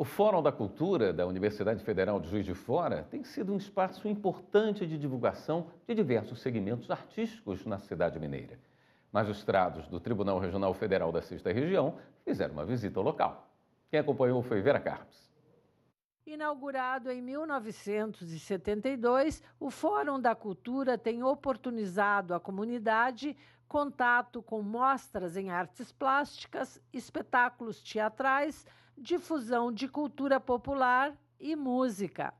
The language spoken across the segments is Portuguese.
O Fórum da Cultura da Universidade Federal de Juiz de Fora tem sido um espaço importante de divulgação de diversos segmentos artísticos na cidade mineira. Magistrados do Tribunal Regional Federal da Sexta Região fizeram uma visita ao local. Quem acompanhou foi Vera Carpes. Inaugurado em 1972, o Fórum da Cultura tem oportunizado à comunidade contato com mostras em artes plásticas, espetáculos teatrais, difusão de cultura popular e música.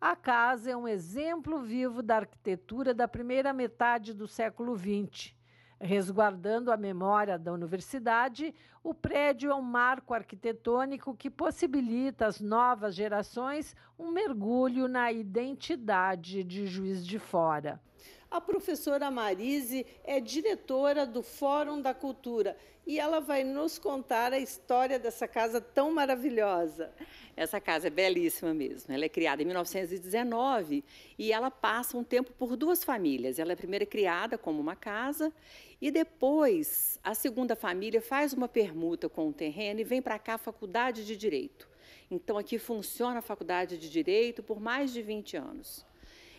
A casa é um exemplo vivo da arquitetura da primeira metade do século XX. Resguardando a memória da universidade, o prédio é um marco arquitetônico que possibilita às novas gerações um mergulho na identidade de Juiz de Fora. A professora Marise é diretora do Fórum da Cultura e ela vai nos contar a história dessa casa tão maravilhosa. Essa casa é belíssima mesmo. Ela é criada em 1919 e ela passa um tempo por duas famílias. Ela é primeiro criada como uma casa e depois a segunda família faz uma permuta com o terreno e vem para cá a faculdade de direito. Então aqui funciona a faculdade de direito por mais de 20 anos.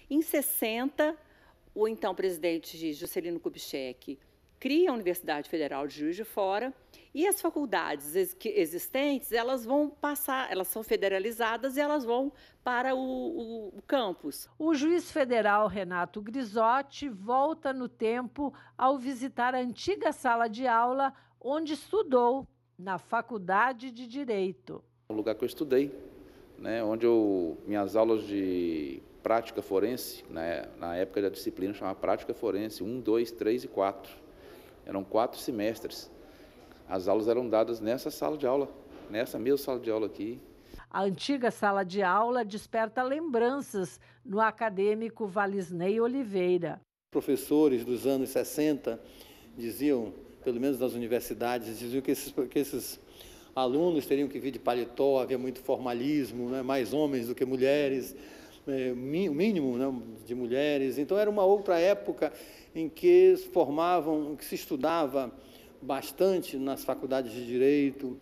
Em 60 o então presidente Juscelino Kubitschek cria a Universidade Federal de Juiz de Fora e as faculdades existentes elas vão passar, elas são federalizadas e elas vão para o, o, o campus. O juiz federal Renato Grisotti volta no tempo ao visitar a antiga sala de aula onde estudou na Faculdade de Direito. O lugar que eu estudei, né, onde eu, minhas aulas de prática forense, né, na época da disciplina chamava prática forense, um, dois, três e quatro. Eram quatro semestres. As aulas eram dadas nessa sala de aula, nessa mesma sala de aula aqui. A antiga sala de aula desperta lembranças no acadêmico Valisney Oliveira. Professores dos anos 60 diziam, pelo menos nas universidades, diziam que esses, que esses alunos teriam que vir de paletó, havia muito formalismo, né? mais homens do que mulheres. É, o mínimo né, de mulheres. Então era uma outra época em que se formavam, que se estudava bastante nas faculdades de direito,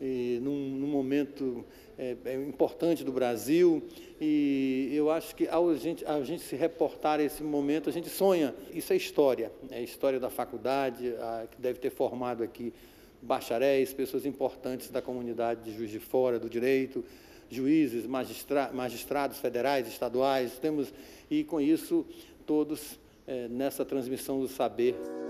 e num, num momento é, é, importante do Brasil. E eu acho que ao a gente, a gente se reportar a esse momento, a gente sonha. Isso é história, é história da faculdade, a, que deve ter formado aqui bacharéis, pessoas importantes da comunidade de Juiz de Fora, do direito, juízes, magistra magistrados federais, estaduais, temos, e com isso todos é, nessa transmissão do saber.